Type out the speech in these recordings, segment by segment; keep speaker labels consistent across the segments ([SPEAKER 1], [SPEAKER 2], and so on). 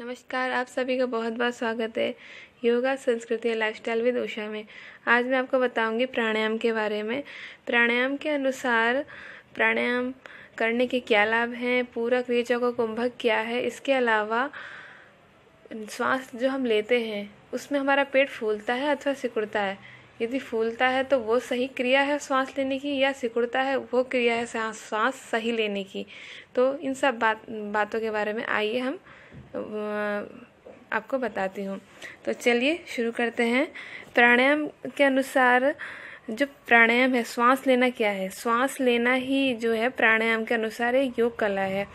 [SPEAKER 1] नमस्कार आप सभी का बहुत बहुत स्वागत है योगा संस्कृति और लाइफस्टाइल विद उषा में आज मैं आपको बताऊंगी प्राणायाम के बारे में प्राणायाम के अनुसार प्राणायाम करने के क्या लाभ हैं पूरा क्रिया और कुंभक क्या है इसके अलावा श्वास जो हम लेते हैं उसमें हमारा पेट फूलता है अथवा सिकुड़ता है यदि फूलता है तो वो सही क्रिया है श्वास लेने की या सिकुड़ता है वो क्रिया है सांस सही लेने की तो इन सब बात बातों के बारे में आइए हम आपको बताती हूँ तो चलिए शुरू करते हैं प्राणायाम के अनुसार जो प्राणायाम है श्वास लेना क्या है श्वास लेना ही जो है प्राणायाम के अनुसार एक योग कला है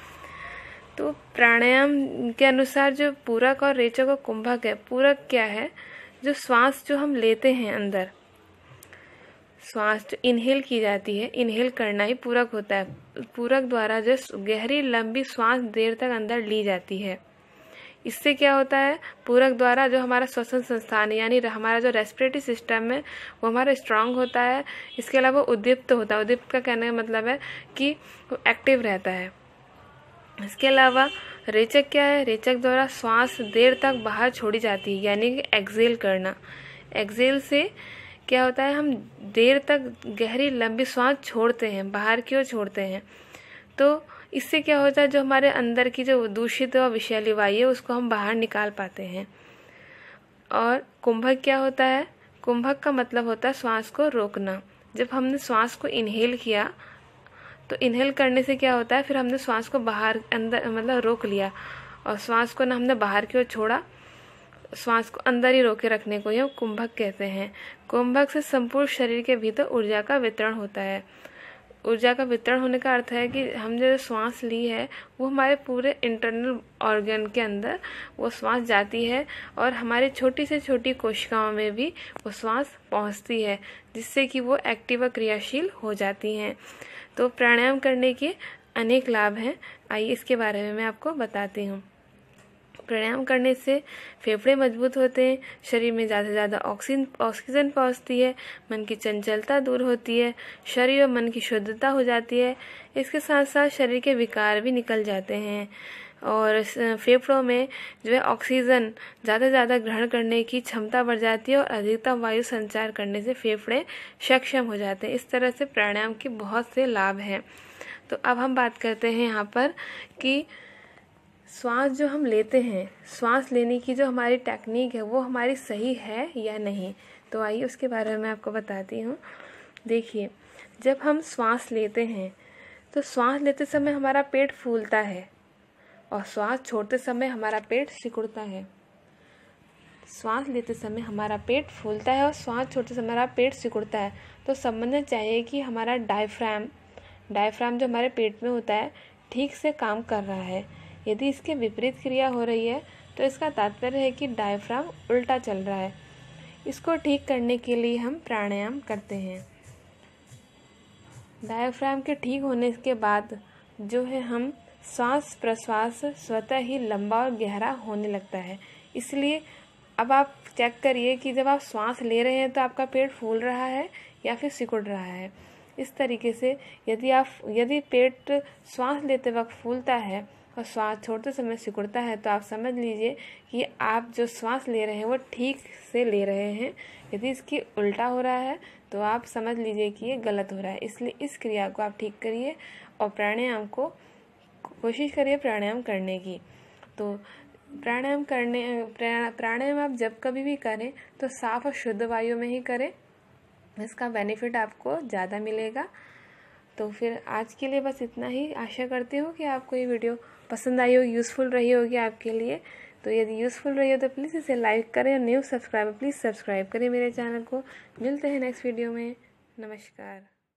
[SPEAKER 1] तो प्राणायाम के अनुसार जो पूरक और रेचक और कुंभक है पूरक क्या है जो श्वास जो हम लेते हैं अंदर श्वास जो इनहेल की जाती है इनहेल करना ही पूरक होता है पूरक द्वारा जो गहरी लंबी श्वास देर तक अंदर ली जाती है इससे क्या होता है पूरक द्वारा जो हमारा श्वसन संस्थान यानी हमारा जो रेस्पिरेटरी सिस्टम है वो हमारा स्ट्रांग होता है इसके अलावा उद्दीप्त तो होता है उद्दीप्त का कहने का मतलब है कि वो एक्टिव रहता है इसके अलावा रेचक क्या है रेचक द्वारा श्वास देर तक बाहर छोड़ी जाती है यानी कि एक्जेल करना एक्जेल से क्या होता है हम देर तक गहरी लंबी सांस छोड़ते हैं बाहर की ओर छोड़ते हैं तो इससे क्या होता है जो हमारे अंदर की जो दूषित और विषैली वायु है उसको हम बाहर निकाल पाते हैं और कुंभक क्या होता है कुंभक का मतलब होता है श्वास को रोकना जब हमने श्वास को इनहेल किया तो इनहेल करने से क्या होता है फिर हमने श्वास को बाहर अंदर मतलब रोक लिया और श्वास को ना हमने बाहर की ओर छोड़ा श्वास को अंदर ही रोके रखने को यह कुंभक कहते हैं कुंभक से संपूर्ण शरीर के भीतर ऊर्जा का वितरण होता है ऊर्जा का वितरण होने का अर्थ है कि हम जो श्वास ली है वो हमारे पूरे इंटरनल ऑर्गन के अंदर वो श्वास जाती है और हमारे छोटी से छोटी कोशिकाओं में भी वो श्वास पहुंचती है जिससे कि वो एक्टिव और क्रियाशील हो जाती हैं तो प्राणायाम करने के अनेक लाभ हैं आइए इसके बारे में मैं आपको बताती हूँ प्राणायाम करने से फेफड़े मजबूत होते हैं शरीर में ज़्यादा से ज़्यादा ऑक्सीजन ऑक्सीजन पहुँचती है मन की चंचलता दूर होती है शरीर और मन की शुद्धता हो जाती है इसके साथ साथ शरीर के विकार भी निकल जाते हैं और फेफड़ों में जो है ऑक्सीजन ज़्यादा से ज़्यादा ग्रहण करने की क्षमता बढ़ जाती है और अधिकतम वायु संचार करने से फेफड़े सक्षम हो जाते हैं इस तरह से प्राणायाम के बहुत से लाभ हैं तो अब हम बात करते हैं यहाँ पर कि श्वास जो हम लेते हैं श्वास लेने की जो हमारी टेक्निक है वो हमारी सही है या नहीं तो आइए उसके बारे में आपको बताती हूँ देखिए जब हम श्वास लेते हैं तो श्वास लेते समय हमारा पेट फूलता है और श्वास छोड़ते समय हमारा पेट सिकुड़ता है श्वास लेते समय हमारा पेट फूलता है और श्वास छोड़ते समय हमारा पेट सिकुड़ता है तो समझना चाहिए कि हमारा डायफ्राम डायफ्राम जो हमारे पेट में होता है ठीक से काम कर रहा है यदि इसके विपरीत क्रिया हो रही है तो इसका तात्पर्य है कि डायफ्राम उल्टा चल रहा है इसको ठीक करने के लिए हम प्राणायाम करते हैं डायफ्राम के ठीक होने के बाद जो है हम श्वास प्रश्वास स्वतः ही लंबा और गहरा होने लगता है इसलिए अब आप चेक करिए कि जब आप श्वास ले रहे हैं तो आपका पेट फूल रहा है या फिर सिकुड़ रहा है इस तरीके से यदि आप यदि पेट श्वास लेते वक्त फूलता है और श्वास छोड़ते समय सिकुड़ता है तो आप समझ लीजिए कि आप जो श्वास ले रहे हैं वो ठीक से ले रहे हैं यदि इसकी उल्टा हो रहा है तो आप समझ लीजिए कि ये गलत हो रहा है इसलिए इस क्रिया को आप ठीक करिए और प्राणायाम को कोशिश करिए प्राणायाम करने की तो प्राणायाम करने प्राणायाम आप जब कभी भी करें तो साफ और शुद्ध वायु में ही करें इसका बेनिफिट आपको ज़्यादा मिलेगा तो फिर आज के लिए बस इतना ही आशा करती हूँ कि आपको ये वीडियो पसंद आई होगी यूज़फुल रही होगी आपके लिए तो यदि यूज़फुल रही हो तो प्लीज़ इसे लाइक करें और न्यू सब्सक्राइबर प्लीज़ सब्सक्राइब करें मेरे चैनल को मिलते हैं नेक्स्ट वीडियो में नमस्कार